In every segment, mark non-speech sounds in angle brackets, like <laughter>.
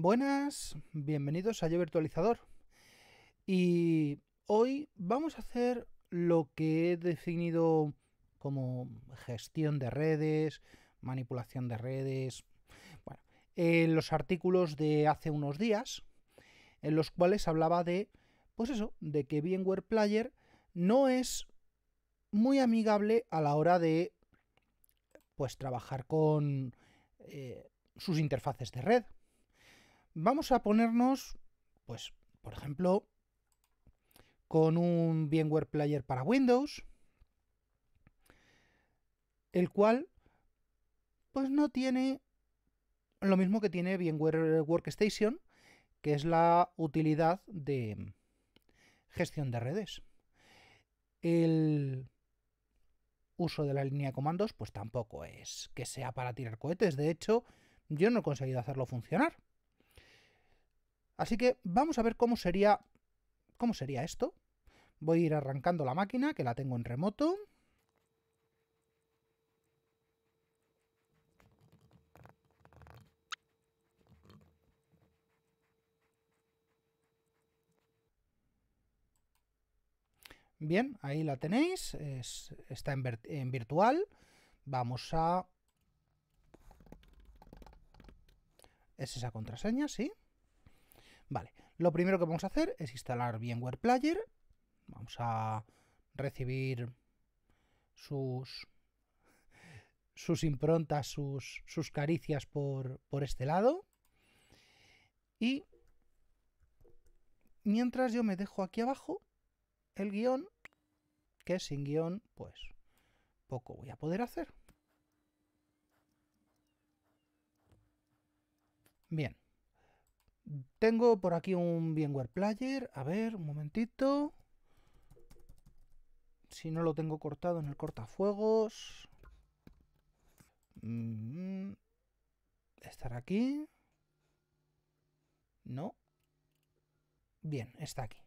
Buenas, bienvenidos a Yo Virtualizador. Y hoy vamos a hacer lo que he definido como gestión de redes, manipulación de redes, bueno, en los artículos de hace unos días, en los cuales hablaba de, pues eso, de que VMware Player no es muy amigable a la hora de, pues, trabajar con eh, sus interfaces de red Vamos a ponernos, pues, por ejemplo, con un VMware Player para Windows, el cual, pues, no tiene lo mismo que tiene VMware Workstation, que es la utilidad de gestión de redes. El uso de la línea de comandos, pues tampoco es que sea para tirar cohetes. De hecho, yo no he conseguido hacerlo funcionar. Así que vamos a ver cómo sería, cómo sería esto. Voy a ir arrancando la máquina, que la tengo en remoto. Bien, ahí la tenéis, está en virtual. Vamos a... ¿Es esa contraseña? Sí. Vale, lo primero que vamos a hacer es instalar bienware Player. Vamos a recibir sus, sus improntas, sus, caricias por, por este lado. Y mientras yo me dejo aquí abajo el guión, que sin guión, pues poco voy a poder hacer. Bien. Tengo por aquí un VMware Player. A ver, un momentito. Si no lo tengo cortado en el cortafuegos. Mm, Estar aquí. No. Bien, está aquí.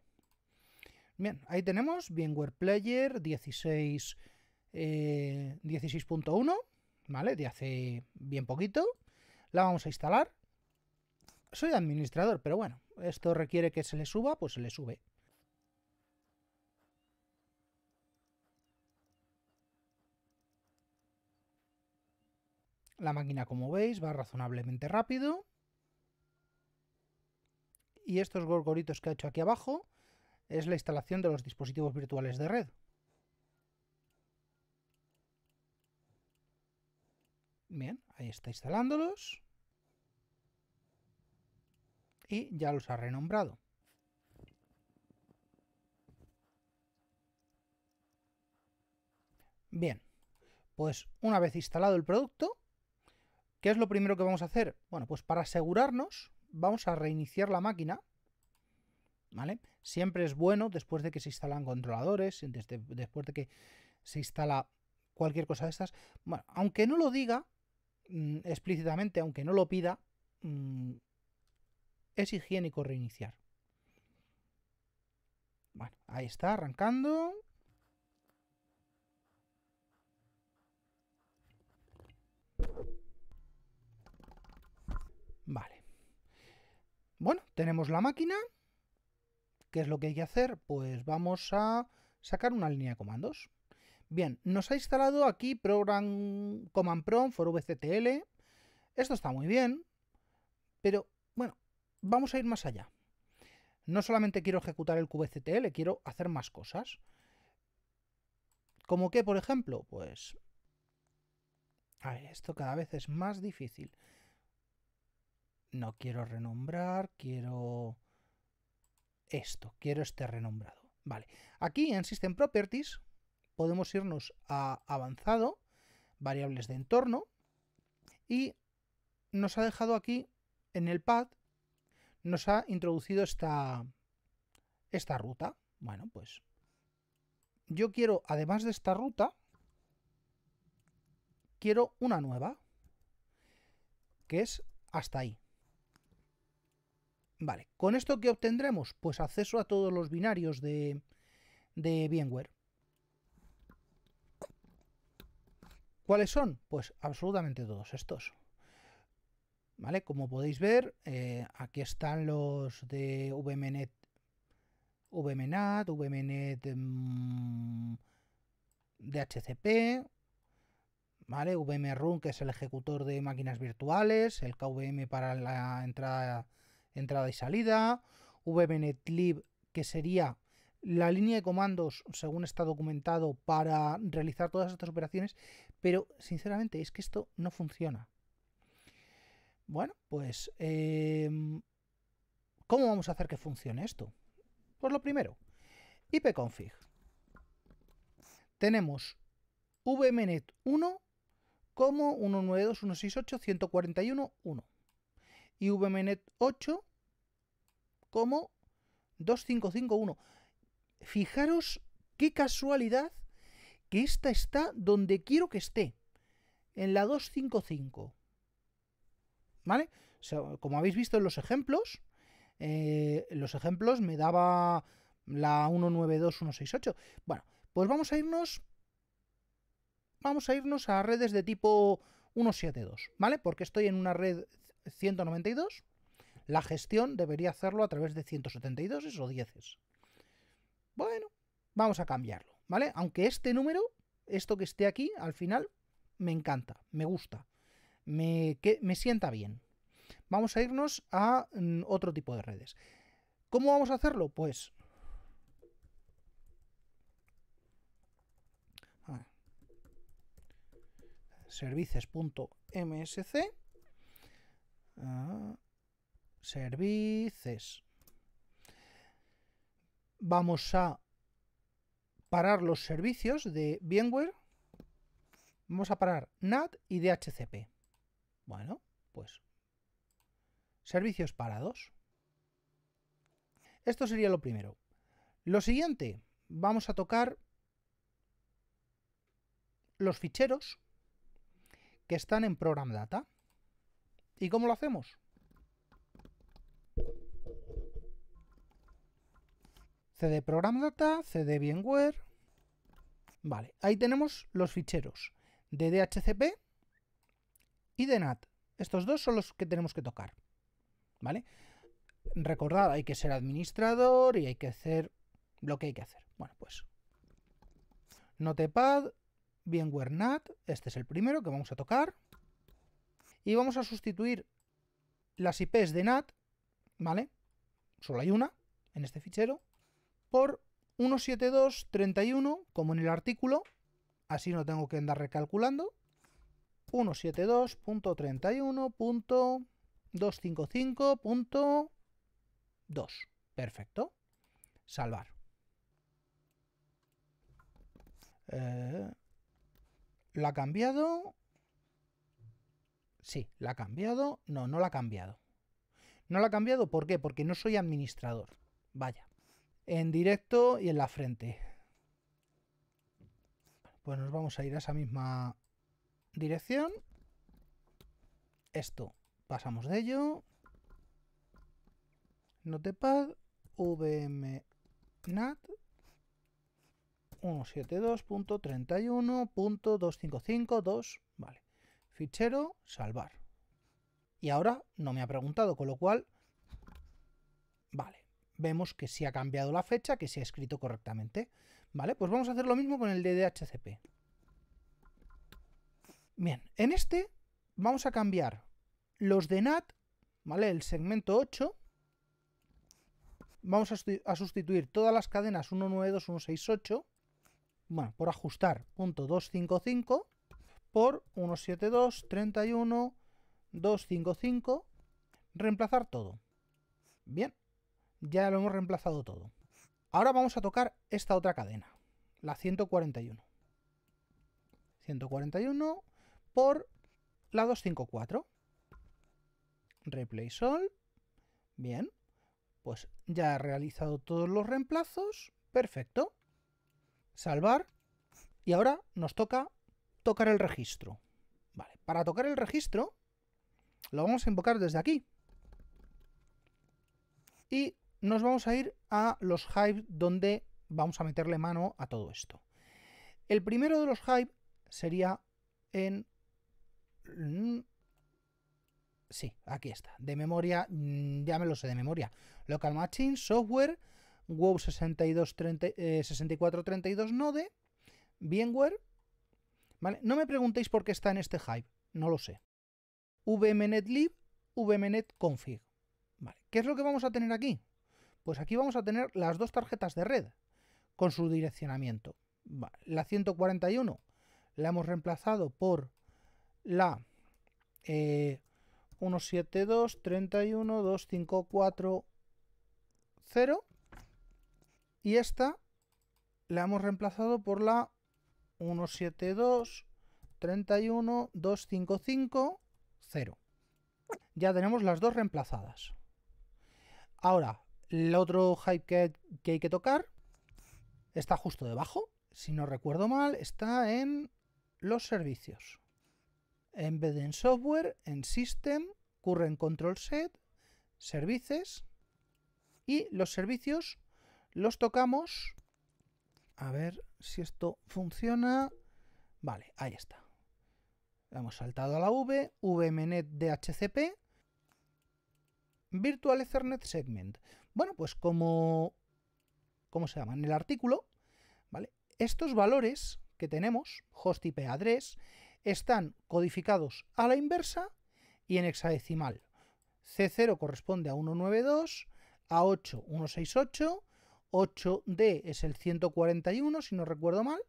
Bien, ahí tenemos VMware Player 16.1, eh, ¿vale? De hace bien poquito. La vamos a instalar soy administrador, pero bueno, esto requiere que se le suba, pues se le sube. La máquina, como veis, va razonablemente rápido. Y estos gorgoritos que ha hecho aquí abajo es la instalación de los dispositivos virtuales de red. Bien, ahí está instalándolos y ya los ha renombrado. Bien, pues una vez instalado el producto, ¿qué es lo primero que vamos a hacer? Bueno, pues para asegurarnos vamos a reiniciar la máquina ¿Vale? Siempre es bueno, después de que se instalan controladores, después de que se instala cualquier cosa de estas, bueno, aunque no lo diga mm, explícitamente, aunque no lo pida, mm, es higiénico reiniciar. Bueno, ahí está, arrancando. Vale. Bueno, tenemos la máquina. ¿Qué es lo que hay que hacer? Pues vamos a sacar una línea de comandos. Bien, nos ha instalado aquí program command prompt for vctl. Esto está muy bien, pero vamos a ir más allá. No solamente quiero ejecutar el QCTL, quiero hacer más cosas. ¿Como que, por ejemplo? Pues... A ver, esto cada vez es más difícil. No quiero renombrar, quiero... Esto, quiero este renombrado. Vale, aquí en System Properties podemos irnos a avanzado, variables de entorno, y nos ha dejado aquí en el pad nos ha introducido esta, esta ruta. Bueno, pues yo quiero, además de esta ruta, quiero una nueva, que es hasta ahí. Vale, ¿con esto qué obtendremos? Pues acceso a todos los binarios de, de VMware. ¿Cuáles son? Pues absolutamente todos estos. Como podéis ver, eh, aquí están los de VMNet, VMNAT, VMNet de mm, DHCP, VMRun, que es el ejecutor de máquinas virtuales, el KVM para la entrada, entrada y salida, VMNetLib, que sería la línea de comandos, según está documentado, para realizar todas estas operaciones, pero sinceramente es que esto no funciona. Bueno, pues, em, ¿cómo vamos a hacer que funcione esto? Pues lo primero, ipconfig. Tenemos vmnet 1 como 192.168.141.1 y vmnet 8 como 2551. Fijaros qué casualidad que esta está donde quiero que esté, en la 255. ¿vale? como habéis visto en los ejemplos, eh, los ejemplos me daba la 192168. Bueno, pues vamos a irnos... Vamos a irnos a redes de tipo 172, ¿vale? Porque estoy en una red 192. La gestión debería hacerlo a través de 172 o 10. Bueno, vamos a cambiarlo, ¿vale? Aunque este número, esto que esté aquí al final, me encanta, me gusta me, me sienta bien. Vamos a irnos a mm, otro tipo de redes. ¿Cómo vamos a hacerlo? Pues... services.msc ah, Vamos a parar los servicios de VMware. Vamos a parar NAT y DHCP. Bueno, pues. Servicios parados. Esto sería lo primero. Lo siguiente, vamos a tocar los ficheros que están en Program Data. ¿Y cómo lo hacemos? CD Program Data, CD VMware. Vale, ahí tenemos los ficheros de DHCP y de NAT. Estos dos son los que tenemos que tocar. ¿Vale? Recordad, hay que ser administrador y hay que hacer lo que hay que hacer. Bueno, pues Notepad, bien NAT, este es el primero que vamos a tocar. Y vamos a sustituir las IPs de NAT, ¿vale? Solo hay una en este fichero, por 17231, como en el artículo. Así no tengo que andar recalculando. 172.31.255.2. Perfecto. Salvar. Eh, ¿La ha cambiado? Sí, la ha cambiado. No, no la ha cambiado. No la ha cambiado, ¿por qué? Porque no soy administrador. Vaya. En directo y en la frente. Pues nos vamos a ir a esa misma dirección. Esto, pasamos de ello. Notepad, vmnat 172.31.255.2, vale. Fichero, salvar. Y ahora no me ha preguntado, con lo cual, vale, vemos que si ha cambiado la fecha, que se ha escrito correctamente. Vale, pues vamos a hacer lo mismo con el DDHCP. Bien, en este vamos a cambiar los de NAT, ¿vale? El segmento 8. Vamos a sustituir todas las cadenas 192.168. bueno, por ajustar, 255 por 172, 255, reemplazar todo. Bien, ya lo hemos reemplazado todo. Ahora vamos a tocar esta otra cadena, la 141. 141, por la 254. Replay Sol. Bien. Pues ya he realizado todos los reemplazos. Perfecto. Salvar. Y ahora nos toca tocar el registro. Vale, para tocar el registro lo vamos a invocar desde aquí. Y nos vamos a ir a los Hive donde vamos a meterle mano a todo esto. El primero de los Hive sería en Mm. Sí, aquí está. De memoria, mm, ya me lo sé de memoria. Local Machine, software, WoW 6432 eh, Node, VMware. ¿Vale? No me preguntéis por qué está en este hype, no lo sé. vmnetlib, vmnetconfig ¿Vale? ¿Qué es lo que vamos a tener aquí? Pues aquí vamos a tener las dos tarjetas de red con su direccionamiento. La 141 la hemos reemplazado por la 172 31 254 0 y esta la hemos reemplazado por la 172 31 255 0 ya tenemos las dos reemplazadas ahora el otro hype que, que hay que tocar está justo debajo si no recuerdo mal está en los servicios de en software, en system, current control set, servicios Y los servicios los tocamos. A ver si esto funciona. Vale, ahí está. Hemos saltado a la V, VMNet DHCP, Virtual Ethernet Segment. Bueno, pues como, ¿cómo se llama? En el artículo, ¿vale? Estos valores que tenemos, host IP address, están codificados a la inversa y en hexadecimal. C0 corresponde a 192, A8 168, 8D es el 141, si no recuerdo mal,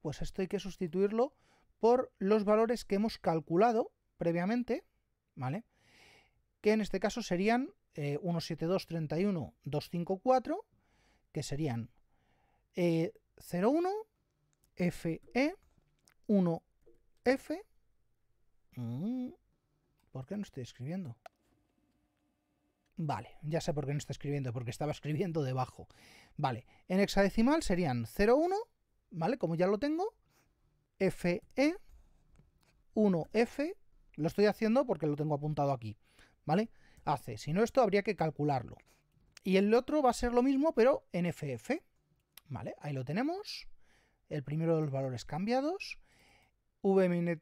pues esto hay que sustituirlo por los valores que hemos calculado previamente, ¿vale? Que en este caso serían eh, 172, 31, 254, que serían 01, FE, 1, F. Mm. ¿Por qué no estoy escribiendo? Vale, ya sé por qué no está escribiendo, porque estaba escribiendo debajo. Vale, en hexadecimal serían 01, ¿vale? Como ya lo tengo, FE, 1F, lo estoy haciendo porque lo tengo apuntado aquí, ¿vale? Hace, si no esto habría que calcularlo. Y el otro va a ser lo mismo, pero en FF, ¿vale? Ahí lo tenemos. El primero de los valores cambiados. Vminet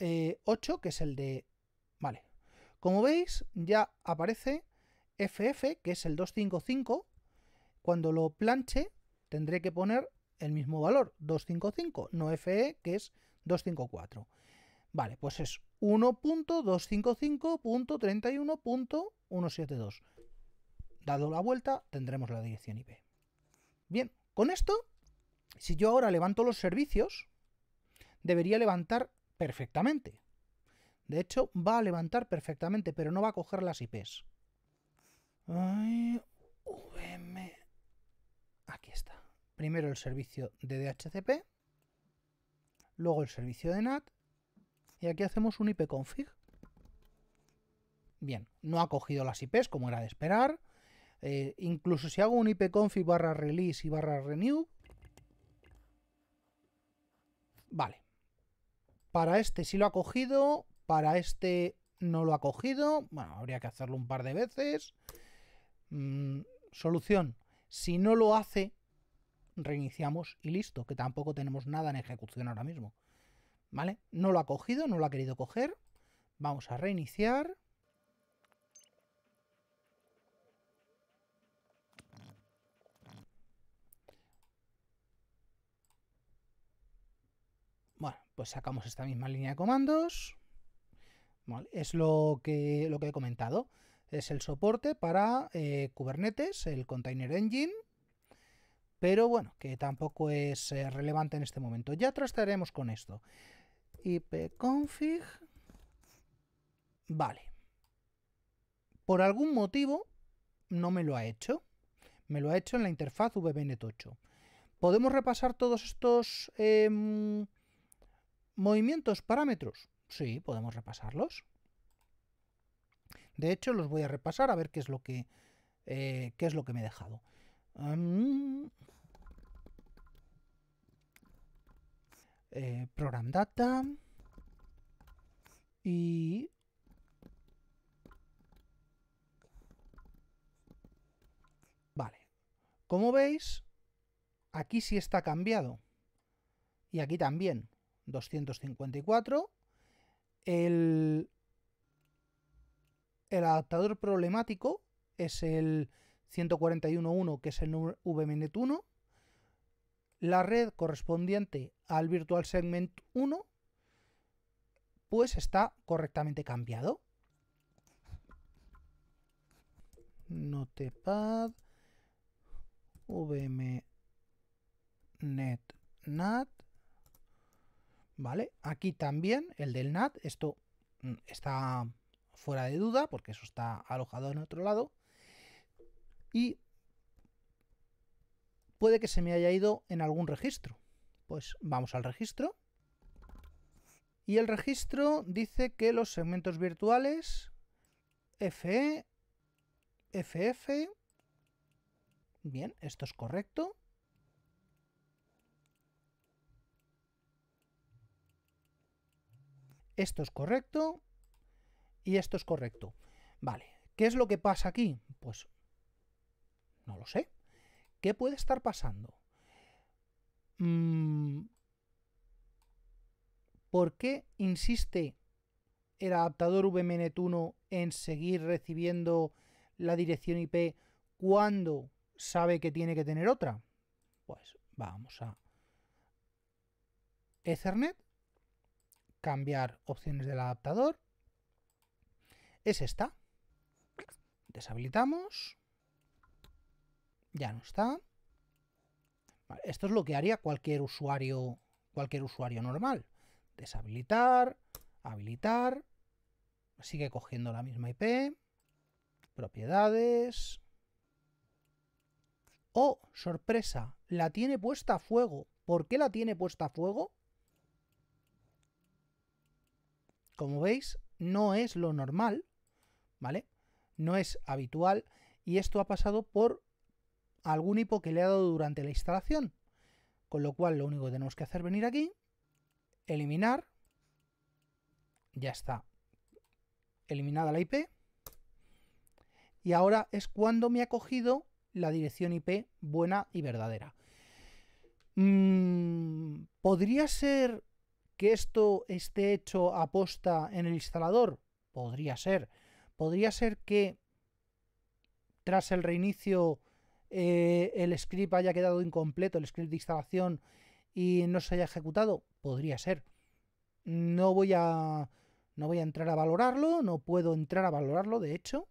8, eh, que es el de... Vale. Como veis, ya aparece FF, que es el 255. Cuando lo planche, tendré que poner el mismo valor, 255, no FE, que es 254. Vale, pues es 1.255.31.172. Dado la vuelta, tendremos la dirección IP. Bien, con esto, si yo ahora levanto los servicios, debería levantar perfectamente. De hecho, va a levantar perfectamente, pero no va a coger las IPs. VM. Aquí está. Primero el servicio de DHCP, luego el servicio de NAT, y aquí hacemos un ipconfig. Bien, no ha cogido las IPs como era de esperar. Eh, incluso si hago un ipconfig barra release y barra renew, vale, para este sí lo ha cogido, para este no lo ha cogido. Bueno, habría que hacerlo un par de veces. Mm, solución. Si no lo hace, reiniciamos y listo, que tampoco tenemos nada en ejecución ahora mismo. ¿Vale? No lo ha cogido, no lo ha querido coger. Vamos a reiniciar. pues sacamos esta misma línea de comandos. Es lo que, lo que he comentado. Es el soporte para eh, Kubernetes, el Container Engine. Pero bueno, que tampoco es eh, relevante en este momento. Ya trastaremos con esto. ipconfig. Vale. Por algún motivo no me lo ha hecho. Me lo ha hecho en la interfaz VBNet 8. Podemos repasar todos estos... Em, Movimientos, parámetros. Sí, podemos repasarlos. De hecho, los voy a repasar a ver qué es lo que, eh, es lo que me he dejado. Eh, program data y vale como veis aquí sí está cambiado y aquí también 254. El, el adaptador problemático es el 141.1, que es el VMNet 1. La red correspondiente al Virtual Segment 1, pues está correctamente cambiado. Notepad, VMNet NAT ¿vale? Aquí también el del NAT, esto mm, está fuera de duda porque eso está alojado en otro lado. Y puede que se me haya ido en algún registro. Pues vamos al registro. Y el registro dice que los segmentos virtuales FE, FF... Bien, esto es correcto. esto es correcto y esto es correcto. Vale, ¿qué es lo que pasa aquí? Pues no lo sé. ¿Qué puede estar pasando? Mm, ¿Por qué insiste el adaptador VMNet1 en seguir recibiendo la dirección IP cuando sabe que tiene que tener otra? Pues vamos a Ethernet cambiar opciones del adaptador es esta. Deshabilitamos. Ya no está. esto es lo que haría cualquier usuario, cualquier usuario normal. Deshabilitar, habilitar. Sigue cogiendo la misma IP. Propiedades. ¡Oh, sorpresa! La tiene puesta a fuego. ¿Por qué la tiene puesta a fuego? Como veis, no es lo normal, ¿vale? No es habitual y esto ha pasado por algún hipo que le ha dado durante la instalación. Con lo cual lo único que tenemos que hacer es venir aquí, eliminar, ya está, eliminada la IP. Y ahora es cuando me ha cogido la dirección IP buena y verdadera. Mm, ¿Podría ser ¿Que esto esté hecho a posta en el instalador? Podría ser. Podría ser que tras el reinicio eh, el script haya quedado incompleto, el script de instalación, y no se haya ejecutado. Podría ser. No voy a. No voy a entrar a valorarlo, no puedo entrar a valorarlo, de hecho,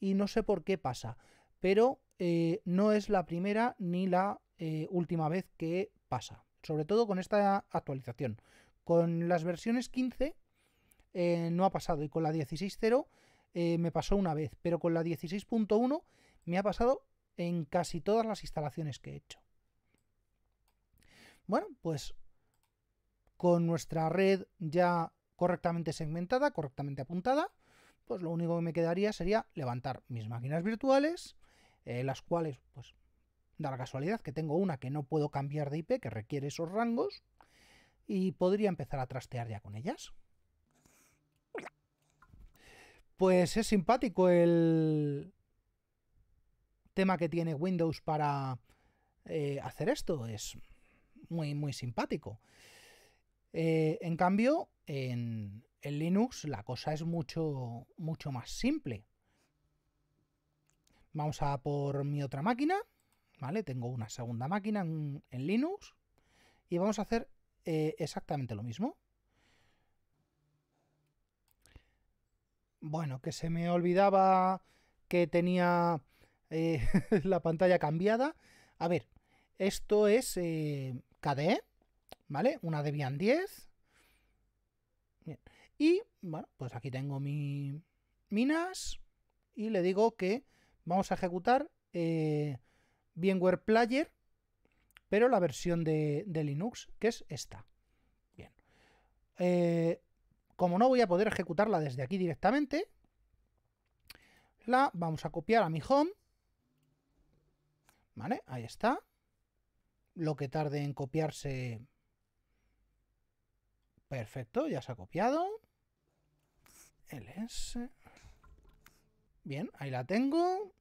y no sé por qué pasa. Pero eh, no es la primera ni la eh, última vez que pasa, sobre todo con esta actualización. Con las versiones 15 eh, no ha pasado y con la 16.0 eh, me pasó una vez, pero con la 16.1 me ha pasado en casi todas las instalaciones que he hecho. Bueno, pues con nuestra red ya correctamente segmentada, correctamente apuntada, pues lo único que me quedaría sería levantar mis máquinas virtuales, eh, las cuales, pues, da la casualidad que tengo una que no puedo cambiar de IP, que requiere esos rangos, y podría empezar a trastear ya con ellas. Pues es simpático el tema que tiene Windows para eh, hacer esto. Es muy, muy simpático. Eh, en cambio, en, Linux la cosa es mucho, mucho más simple. Vamos a por mi otra máquina. ¿Vale? Tengo una segunda máquina en Linux. Y vamos a hacer eh, exactamente lo mismo. Bueno, que se me olvidaba que tenía eh, <laughs> la pantalla cambiada. A ver, esto es eh, KDE, ¿vale? Una Debian 10. Y, bueno, pues aquí tengo mi, minas y le digo que vamos a ejecutar Bienware Player pero la versión de, Linux, que es esta. Bien. Eh, como no voy a poder ejecutarla desde aquí directamente, la vamos a copiar a mi home. Vale, ahí está. Lo que tarde en copiarse... Perfecto, ya se ha copiado. LS. Bien, ahí la tengo.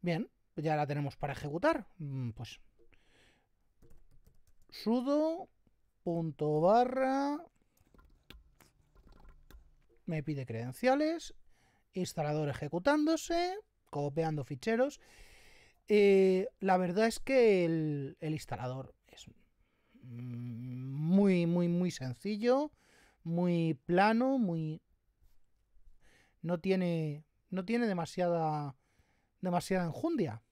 Bien, ya la tenemos para ejecutar. Mm, pues sudo punto barra me pide credenciales, instalador ejecutándose, copiando ficheros. Eh, la verdad es que el, el, instalador es mm, muy, muy, muy sencillo, muy plano, muy... No tiene, no tiene demasiada demasiada enjundia.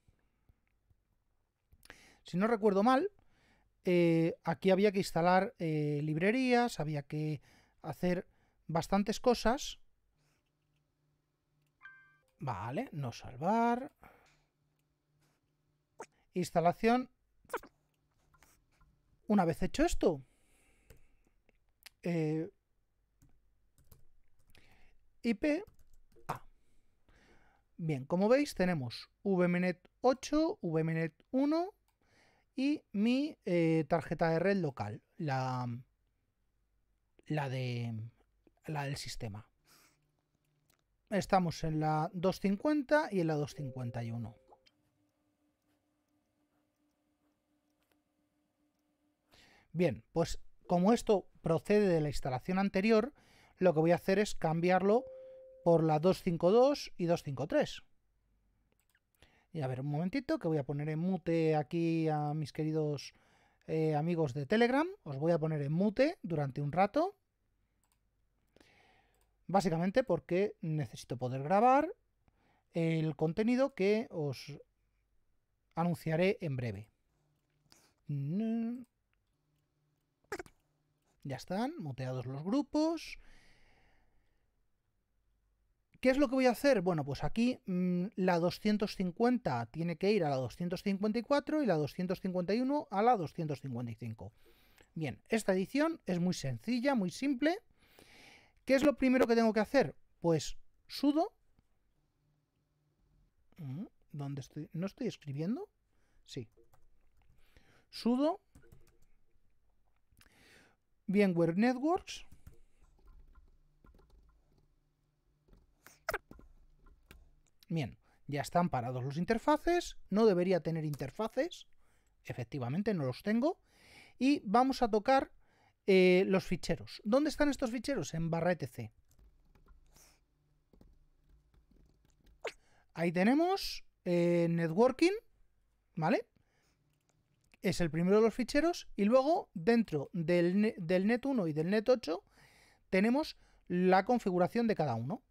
Si no recuerdo mal, eh, aquí había que instalar eh, librerías, había que hacer bastantes cosas. Vale, no salvar. Instalación. Una vez hecho esto, eh, IP Bien, como veis tenemos VMNet 8, VMNet 1 y mi eh, tarjeta de red local, la, la, de, la del sistema. Estamos en la 250 y en la 251. Bien, pues como esto procede de la instalación anterior, lo que voy a hacer es cambiarlo por la 252 y 253. Y a ver, un momentito, que voy a poner en mute aquí a mis queridos eh, amigos de Telegram. Os voy a poner en mute durante un rato. Básicamente porque necesito poder grabar el contenido que os anunciaré en breve. Mm. Ya están muteados los grupos. ¿Qué es lo que voy a hacer? Bueno, pues aquí mm, la 250 tiene que ir a la 254 y la 251 a la 255. Bien, esta edición es muy sencilla, muy simple. ¿Qué es lo primero que tengo que hacer? Pues sudo. Mm, ¿Dónde estoy? ¿No estoy escribiendo? Sí. Sudo. bien VMware Networks. Bien, ya están parados los interfaces, no debería tener interfaces, efectivamente no los tengo, y vamos a tocar eh, los ficheros. ¿Dónde están estos ficheros? En barra etc. Ahí tenemos eh, networking, ¿vale? Es el primero de los ficheros y luego dentro del, net 1 y del net 8 tenemos la configuración de cada uno.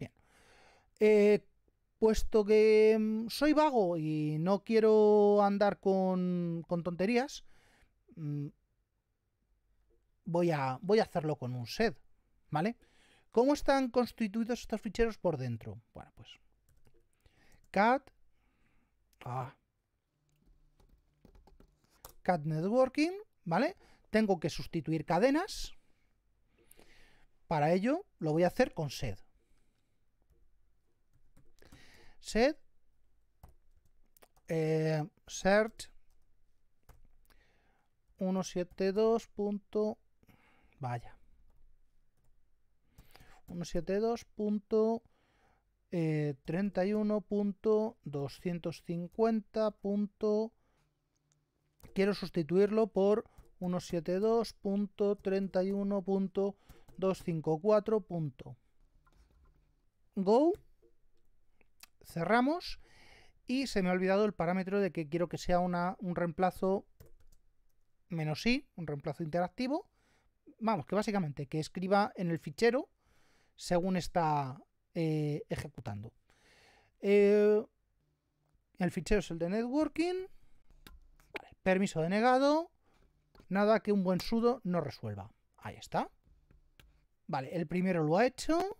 Bien. Eh, puesto que mm, soy vago y no quiero andar con, tonterías, mm, voy a, voy a hacerlo con un sed, ¿vale? ¿Cómo están constituidos estos ficheros por dentro? Bueno, pues cat cat networking, ¿vale? Tengo que sustituir cadenas. Para ello lo voy a hacer con sed señor, eh, uno siete dos punto vaya. uno siete dos punto eh, treinta y uno punto doscientos cincuenta punto quiero sustituirlo por uno siete dos punto treinta y uno punto dos cincuenta cuatro punto go cerramos y se me ha olvidado el parámetro de que quiero que sea un reemplazo menos i, un reemplazo interactivo. Vamos, que básicamente que escriba en el fichero según está eh, ejecutando. Eh, el fichero es el de networking. permiso denegado. Nada que un buen sudo no resuelva. Ahí está. Vale, el primero lo ha hecho.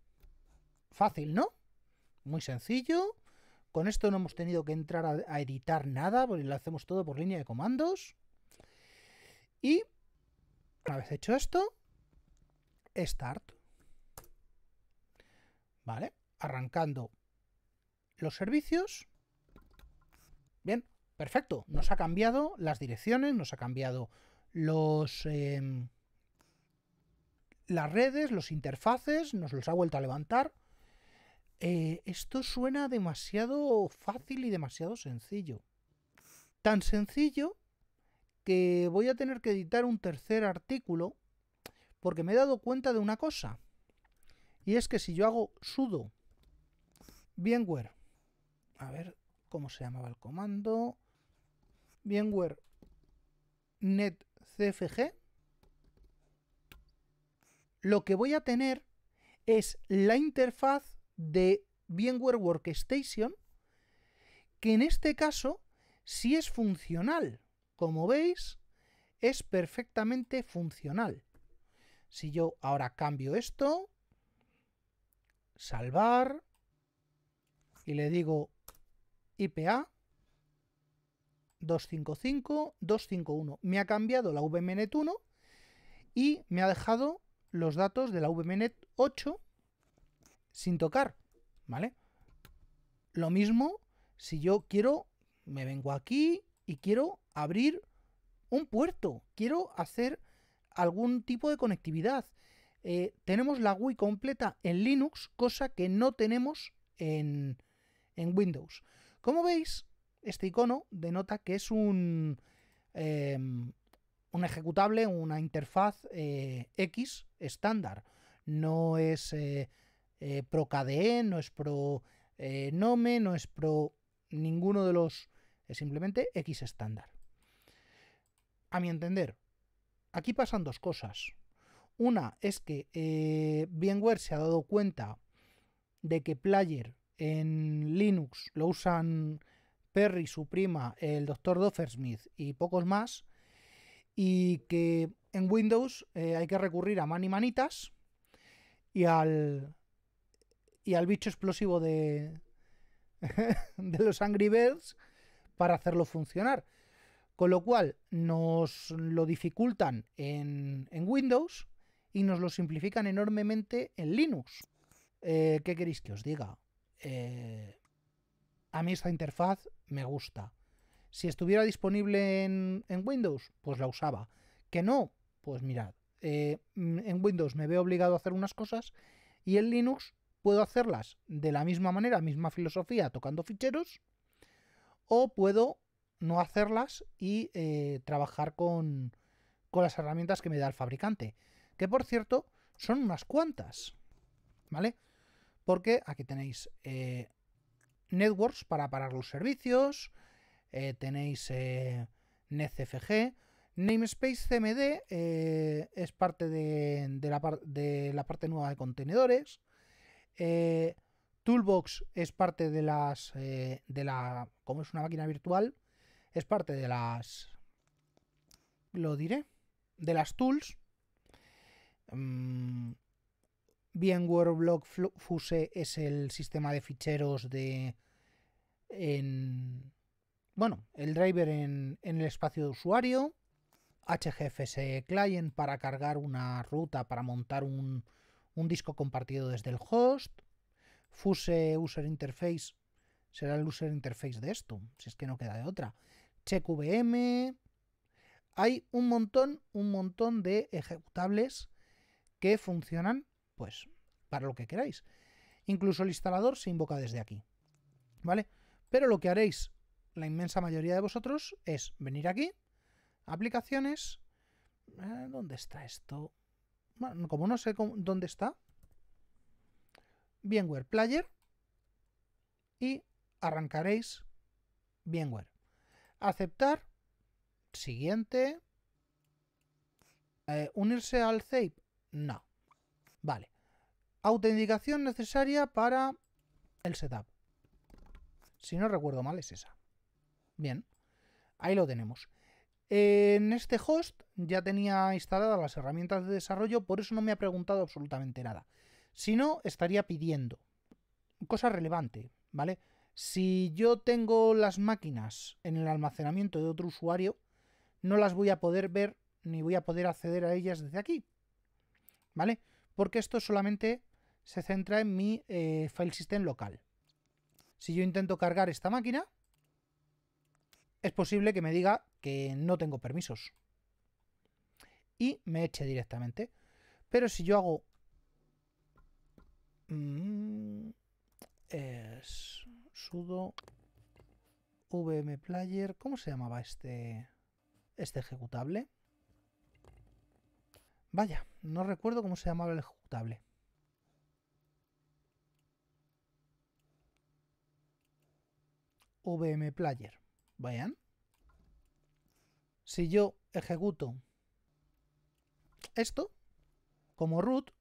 Fácil, ¿no? Muy sencillo. Con esto no hemos tenido que entrar a, editar nada, porque lo hacemos todo por línea de comandos. Y una vez hecho esto, start. ¿Vale? Arrancando los servicios. Bien, perfecto. Nos ha cambiado las direcciones, nos ha cambiado los... Em, las redes, los interfaces, nos los ha vuelto a levantar. Eh, esto suena demasiado fácil y demasiado sencillo. Tan sencillo que voy a tener que editar un tercer artículo porque me he dado cuenta de una cosa. Y es que si yo hago sudo bienware, a ver cómo se llamaba el comando, net netcfg, lo que voy a tener es la interfaz de VMware Workstation, que en este caso si es funcional. Como veis, es perfectamente funcional. Si yo ahora cambio esto, salvar, y le digo IPA 255 251. Me ha cambiado la VMNet 1 y me ha dejado los datos de la VMNet 8 sin tocar, ¿vale? Lo mismo si yo quiero, me vengo aquí y quiero abrir un puerto, quiero hacer algún tipo de conectividad. Eh, tenemos la GUI completa en Linux, cosa que no tenemos en, Windows. Como veis, este icono denota que es un, em, un ejecutable, una interfaz eh, X estándar. No es eh, eh, pro KDE, no es pro eh, Nome, no es pro ninguno de los... Es simplemente X estándar. A mi entender, aquí pasan dos cosas. Una es que eh, se ha dado cuenta de que Player en Linux lo usan Perry, su prima, el doctor Doffersmith y pocos más, y que en Windows eh, hay que recurrir a mani manitas y al y al bicho explosivo de, <laughs> de los Angry Birds para hacerlo funcionar. Con lo cual nos lo dificultan en, Windows y nos lo simplifican enormemente en Linux. Eh, ¿Qué queréis que os diga? Eh, a mí esta interfaz me gusta. Si estuviera disponible en, Windows, pues la usaba. Que no, pues mirad, eh, en Windows me veo obligado a hacer unas cosas y en Linux puedo hacerlas de la misma manera, misma filosofía, tocando ficheros, o puedo no hacerlas y eh, trabajar con, las herramientas que me da el fabricante, que por cierto son unas cuantas, ¿vale? Porque aquí tenéis eh, networks para parar los servicios, eh, tenéis NETCFG Namespace CMD es parte de, de la parte nueva de contenedores, eh, Toolbox es parte de las. Eh, de la. Como es una máquina virtual, es parte de las. Lo diré. De las tools. Bien, mm, VMware Fuse es el sistema de ficheros de. bueno, el driver en, en el espacio de usuario. HGFS Client para cargar una ruta, para montar un, un disco compartido desde el host, Fuse User Interface será el user interface de esto, si es que no queda de otra. CheckVM. Hay un montón, un montón de ejecutables que funcionan, pues, para lo que queráis. Incluso el instalador se invoca desde aquí. ¿Vale? Pero lo que haréis, la inmensa mayoría de vosotros, es venir aquí, aplicaciones. Eh, ¿Dónde está esto? como no sé dónde está. bienware Player. Y arrancaréis bienware Aceptar. Siguiente. Eh, ¿Unirse al ZAPE? No. Vale. Autenticación necesaria para el setup. Si no recuerdo mal es esa. Bien. Ahí lo tenemos. En este host ya tenía instaladas las herramientas de desarrollo, por eso no me ha preguntado absolutamente nada. Si no, estaría pidiendo. Cosa relevante, ¿vale? Si yo tengo las máquinas en el almacenamiento de otro usuario, no las voy a poder ver ni voy a poder acceder a ellas desde aquí. ¿Vale? Porque esto solamente se centra en mi eh, file system local. Si yo intento cargar esta máquina, es posible que me diga que no tengo permisos y me eche directamente. Pero si yo hago... Mm, es sudo vmplayer, player ¿cómo se llamaba este este ejecutable? Vaya, no recuerdo cómo se llamaba el ejecutable. vm player Vayan. Si yo ejecuto esto, como root,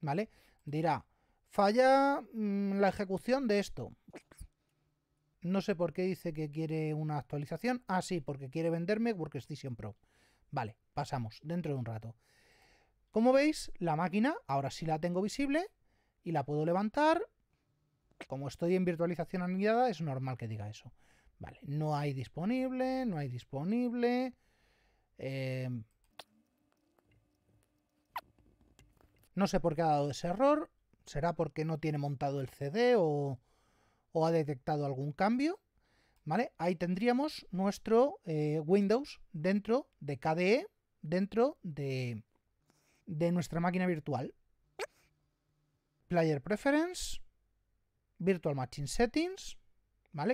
¿vale? Dirá, falla mm, la ejecución de esto. No sé por qué dice que quiere una actualización. Ah, sí, porque quiere venderme Workstation Pro. Vale, pasamos dentro de un rato. Como veis, la máquina ahora sí la tengo visible y la puedo levantar. Como estoy en virtualización anidada, es normal que diga eso no hay disponible, no hay disponible. Eh, no sé por qué ha dado ese error. ¿Será porque no tiene montado el CD o, ha detectado algún cambio? Ahí tendríamos nuestro eh, Windows dentro de KDE, dentro de, de nuestra máquina virtual. Player Preference, Virtual Machine Settings,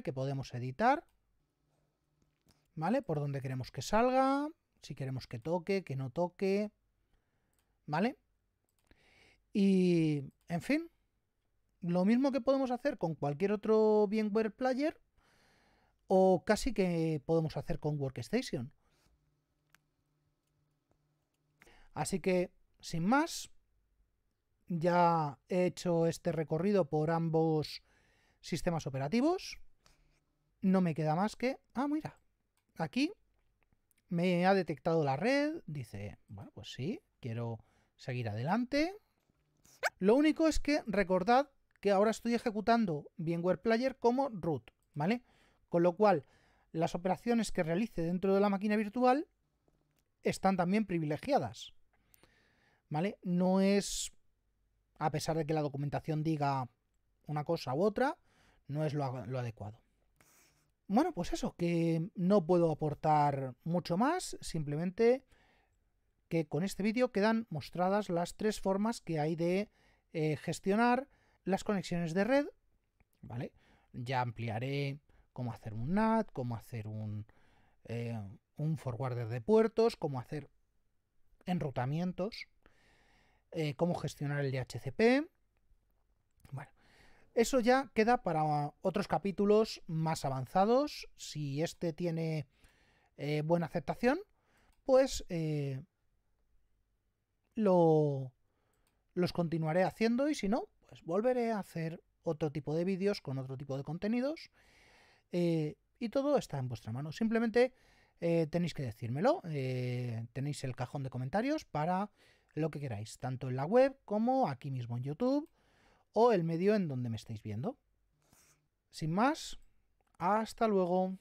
que podemos editar, ¿vale? Por donde queremos que salga, si queremos que toque, que no toque, ¿vale? Y, en fin, lo mismo que podemos hacer con cualquier otro VMware Player o casi que podemos hacer con Workstation. Así que, sin más, ya he hecho este recorrido por ambos sistemas operativos no me queda más que, ah, mira, aquí me ha detectado la red, dice, bueno, pues sí, quiero seguir adelante. Lo único es que recordad que ahora estoy ejecutando VMware Player como root, ¿vale? Con lo cual, las operaciones que realice dentro de la máquina virtual están también privilegiadas, ¿vale? No es, a pesar de que la documentación diga una cosa u otra, no es lo, lo adecuado. Bueno, pues eso, que no puedo aportar mucho más, simplemente que con este vídeo quedan mostradas las tres formas que hay de eh, gestionar las conexiones de red, ¿vale? Ya ampliaré cómo hacer un NAT, cómo hacer eh, un, forwarder de puertos, cómo hacer enrutamientos, eh, cómo gestionar el DHCP, eso ya queda para otros capítulos más avanzados. Si este tiene eh, buena aceptación, pues eh, los continuaré haciendo y si no, pues volveré a hacer otro tipo de vídeos con otro tipo de contenidos. Eh, y todo está en vuestra mano. Simplemente tenéis que decírmelo. tenéis el cajón de comentarios para lo que queráis, tanto en la web como aquí mismo en YouTube, o el medio en donde me estáis viendo. Sin más, hasta luego.